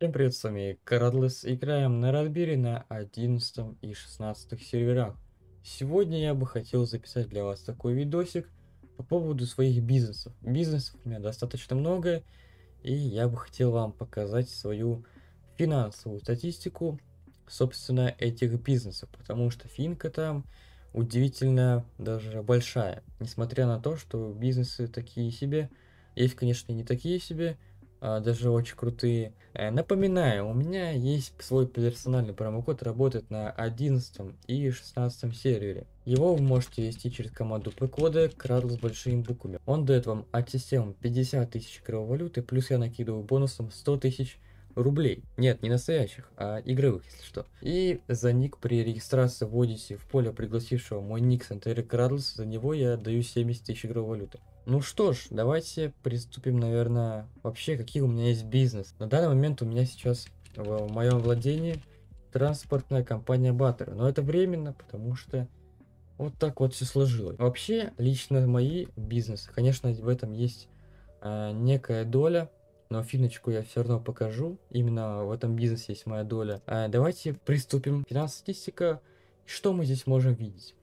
Всем привет, с вами Карадлес. Играем на Радбире на 11 и 16 серверах. Сегодня я бы хотел записать для вас такой видосик по поводу своих бизнесов. Бизнесов у меня достаточно много, и я бы хотел вам показать свою финансовую статистику, собственно, этих бизнесов, потому что финка там удивительно даже большая, несмотря на то, что бизнесы такие себе, есть, конечно, не такие себе, а, даже очень крутые. Э, напоминаю, у меня есть свой персональный промокод, работает на 11 и 16 сервере. Его вы можете вести через команду P-кода крадл с большими буквами. Он дает вам от системы 50 тысяч кривовалюты, плюс я накидываю бонусом 100 тысяч 000 рублей. Нет, не настоящих, а игровых, если что. И за ник при регистрации вводите в поле пригласившего мой ник Сантерик Радлс, за него я даю 70 тысяч игровой валюты. Ну что ж, давайте приступим, наверное, вообще, какие у меня есть бизнес. На данный момент у меня сейчас в моем владении транспортная компания Баттер. Но это временно, потому что вот так вот все сложилось. Вообще, лично мои бизнесы, конечно, в этом есть э, некая доля но финочку я все равно покажу. Именно в этом бизнесе есть моя доля. А давайте приступим. Финансовая статистика. Что мы здесь можем видеть?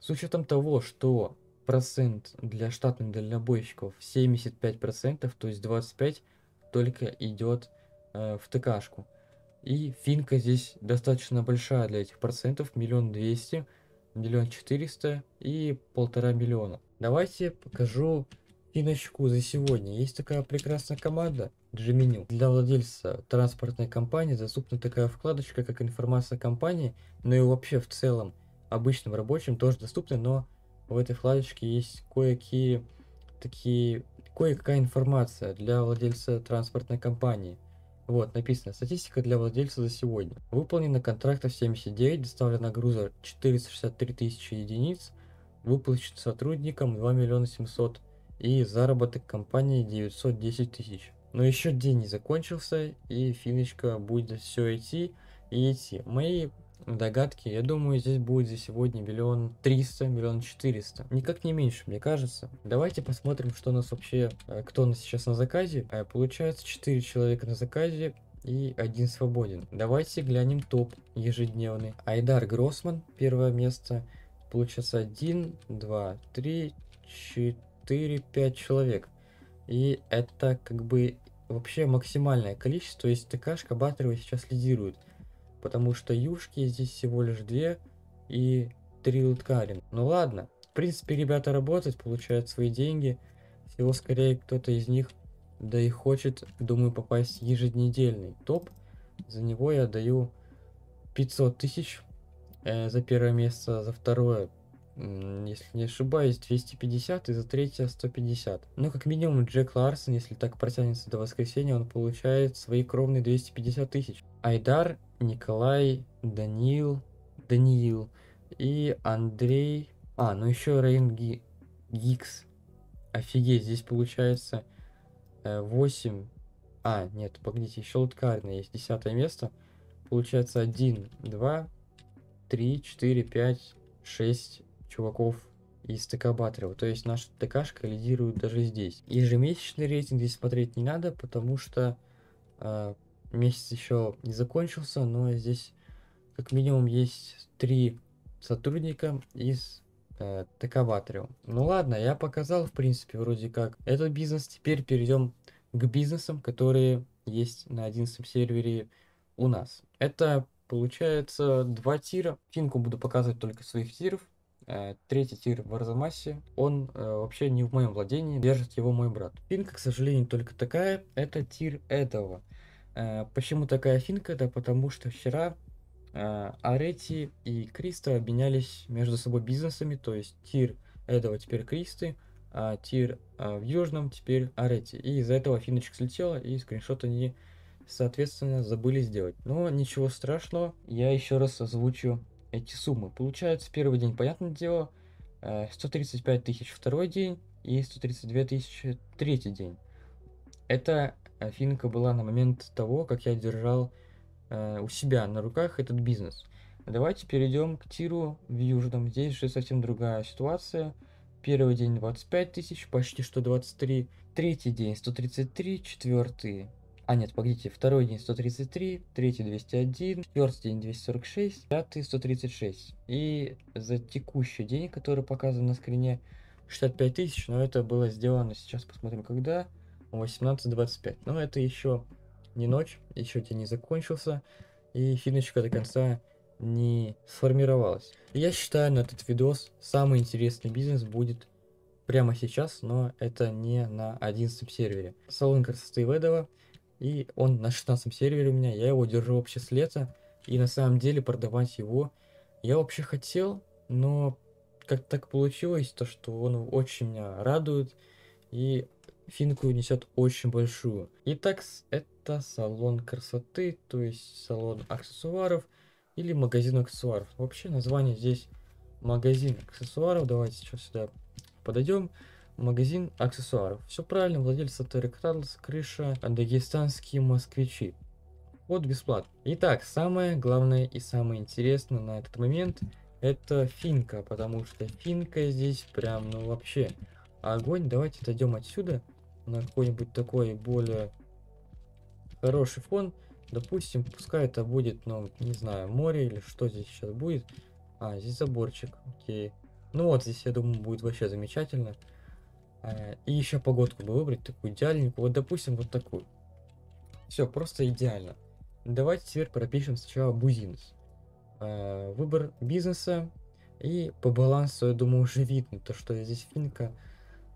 С учетом того, что процент для штатных дальнобойщиков 75%, то есть 25% только идет э, в ТКшку. И финка здесь достаточно большая для этих процентов, миллион двести, миллион четыреста и полтора миллиона. Давайте покажу и за сегодня. Есть такая прекрасная команда Gmenil. Для владельца транспортной компании доступна такая вкладочка, как информация компании, но ну и вообще в целом обычным рабочим тоже доступны, но в этой вкладочке есть кое-какие такие кое-какая информация для владельца транспортной компании. Вот, написано, статистика для владельца за сегодня. Выполнено контрактов 79, доставлено груза 463 тысячи единиц, выплачено сотрудникам 2 миллиона 700 и заработок компании 910 тысяч. Но еще день не закончился, и финочка будет все идти и идти. Мои догадки, я думаю, здесь будет за сегодня миллион триста, миллион четыреста. Никак не меньше, мне кажется. Давайте посмотрим, что у нас вообще, э, кто у нас сейчас на заказе. Э, получается, 4 человека на заказе и один свободен. Давайте глянем топ ежедневный. Айдар Гроссман, первое место. Получается 1, 2, 3, 4. 4-5 человек. И это как бы вообще максимальное количество. То есть ТКшка Батарева сейчас лидирует. Потому что юшки здесь всего лишь две и три луткарин. Ну ладно. В принципе, ребята работают, получают свои деньги. Всего скорее кто-то из них, да и хочет, думаю, попасть в еженедельный топ. За него я даю 500 тысяч э, за первое место, за второе если не ошибаюсь, 250 и за третье 150. Но как минимум Джек Ларсон, если так протянется до воскресенья, он получает свои кровные 250 тысяч. Айдар, Николай, Даниил, Даниил и Андрей... А, ну еще Рейн Ги... Гикс. Офигеть, здесь получается 8... Э, а, нет, погодите, еще лоткарный есть, десятое место. Получается 1, 2, 3, 4, 5, 6, чуваков из ТК Батрева. То есть наша ТКшка лидирует даже здесь. Ежемесячный рейтинг здесь смотреть не надо, потому что э, месяц еще не закончился, но здесь как минимум есть три сотрудника из э, ТК Батрева. Ну ладно, я показал в принципе вроде как этот бизнес. Теперь перейдем к бизнесам, которые есть на 11 сервере у нас. Это получается два тира. Финку буду показывать только своих тиров. Э, третий тир в Арзамасе, он э, вообще не в моем владении, держит его мой брат. Финка, к сожалению, только такая, это тир этого. Э, почему такая финка? Да потому что вчера э, Арети и кристо обменялись между собой бизнесами, то есть тир этого теперь Кристы, а тир а, в Южном теперь Арети. И из-за этого финочек слетела, и скриншот они, соответственно, забыли сделать. Но ничего страшного, я еще раз озвучу эти суммы. Получается, первый день, понятное дело, 135 э, тысяч второй день и 132 тысячи третий день. Эта э, финка была на момент того, как я держал э, у себя на руках этот бизнес. Давайте перейдем к тиру в Южном. Здесь же совсем другая ситуация. Первый день 25 тысяч, почти что 23. Третий день 133, четвертый а нет, погодите, второй день 133, третий 201, четвертый день 246, пятый 136. И за текущий день, который показан на скрине, 65 тысяч, но это было сделано, сейчас посмотрим когда, 18.25. Но это еще не ночь, еще день не закончился, и финочка до конца не сформировалась. Я считаю, на этот видос самый интересный бизнес будет прямо сейчас, но это не на 11 сервере. Салон красоты Ведова – и он на 16 сервере у меня, я его держу вообще с лета. И на самом деле продавать его я вообще хотел, но как так получилось, то что он очень меня радует. И финку несет очень большую. Итак, это салон красоты, то есть салон аксессуаров или магазин аксессуаров. Вообще название здесь магазин аксессуаров. Давайте сейчас сюда подойдем магазин аксессуаров. Все правильно, владелец Atari Крадл, крыша, дагестанские москвичи. Вот бесплатно. Итак, самое главное и самое интересное на этот момент это финка, потому что финка здесь прям, ну вообще, огонь. Давайте дойдем отсюда на какой-нибудь такой более хороший фон. Допустим, пускай это будет, ну, не знаю, море или что здесь сейчас будет. А, здесь заборчик, окей. Ну вот, здесь, я думаю, будет вообще замечательно. Э, и еще погодку бы выбрать, такую идеальненькую. Вот, допустим, вот такую. Все, просто идеально. Давайте теперь пропишем сначала бузинус. Э, выбор бизнеса. И по балансу, я думаю, уже видно, то, что здесь финка,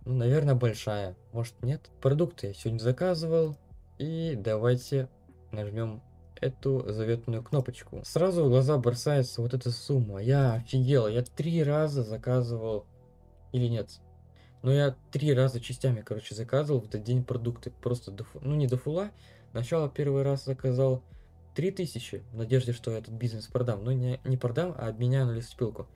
ну, наверное, большая. Может, нет? Продукты я сегодня заказывал. И давайте нажмем эту заветную кнопочку. Сразу в глаза бросается вот эта сумма. Я офигел, я три раза заказывал или нет, но ну, я три раза частями, короче, заказывал в этот день продукты. Просто, до, ну не до фула. Сначала первый раз заказал 3000 в надежде, что я этот бизнес продам. но ну, не, не продам, а обменяю на лесопилку.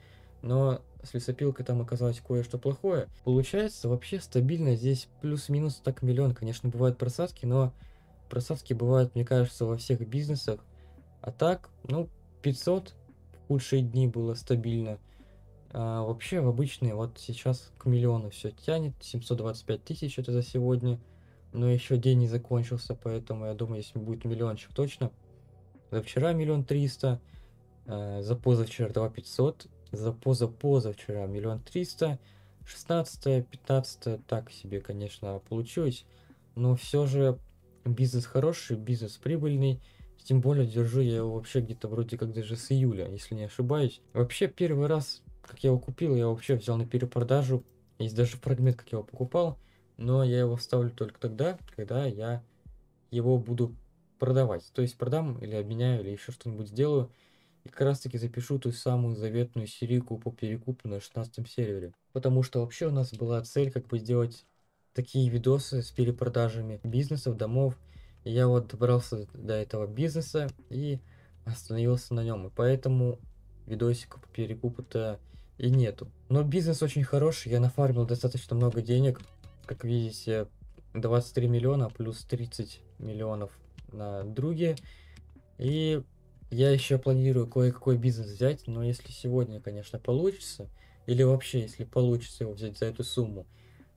Но с лесопилкой там оказалось кое-что плохое. Получается, вообще стабильно здесь плюс-минус так миллион. Конечно, бывают просадки, но просадки бывают, мне кажется, во всех бизнесах. А так, ну, 500 в худшие дни было стабильно. А вообще в обычные вот сейчас к миллиону все тянет, 725 тысяч это за сегодня, но еще день не закончился, поэтому я думаю, если будет миллиончик точно, за вчера миллион триста, а, за позавчера 2 500, за позапозавчера миллион триста, 16 15 так себе, конечно, получилось, но все же бизнес хороший, бизнес прибыльный, тем более держу я его вообще где-то вроде как даже с июля, если не ошибаюсь. Вообще первый раз как я его купил, я его вообще взял на перепродажу. Есть даже фрагмент, как я его покупал. Но я его вставлю только тогда, когда я его буду продавать. То есть продам или обменяю, или еще что-нибудь сделаю. И как раз таки запишу ту самую заветную серийку по перекупу на 16 сервере. Потому что вообще у нас была цель как бы сделать такие видосы с перепродажами бизнесов, домов. И я вот добрался до этого бизнеса и остановился на нем. И поэтому видосиков по перекупу-то и нету. Но бизнес очень хороший, я нафармил достаточно много денег. Как видите, 23 миллиона плюс 30 миллионов на друге. И я еще планирую кое-какой бизнес взять, но если сегодня, конечно, получится, или вообще, если получится его взять за эту сумму,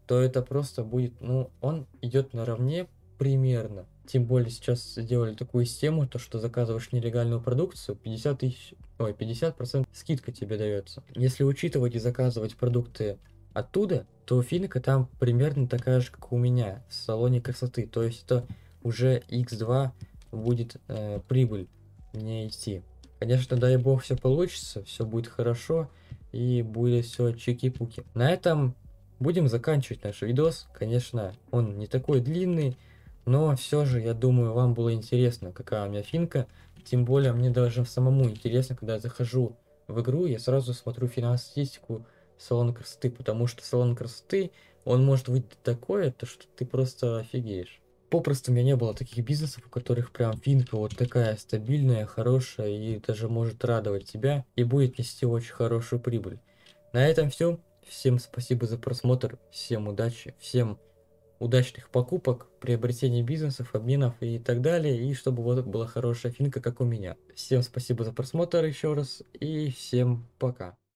то это просто будет, ну, он идет наравне примерно тем более сейчас сделали такую систему, то что заказываешь нелегальную продукцию, 50 тысяч, ой, 50% скидка тебе дается. Если учитывать и заказывать продукты оттуда, то финка там примерно такая же, как у меня в салоне красоты. То есть это уже x2 будет э, прибыль мне идти. Конечно, дай бог все получится, все будет хорошо и будет все чики-пуки. На этом будем заканчивать наш видос. Конечно, он не такой длинный, но все же, я думаю, вам было интересно, какая у меня финка. Тем более, мне даже самому интересно, когда я захожу в игру, я сразу смотрю финансистику салона красоты, потому что салон красоты, он может выйти такое, то что ты просто офигеешь. Попросту у меня не было таких бизнесов, у которых прям финка вот такая стабильная, хорошая и даже может радовать тебя и будет нести очень хорошую прибыль. На этом все. Всем спасибо за просмотр, всем удачи, всем пока удачных покупок, приобретений бизнесов, обменов и так далее, и чтобы вот была хорошая финка, как у меня. Всем спасибо за просмотр еще раз, и всем пока.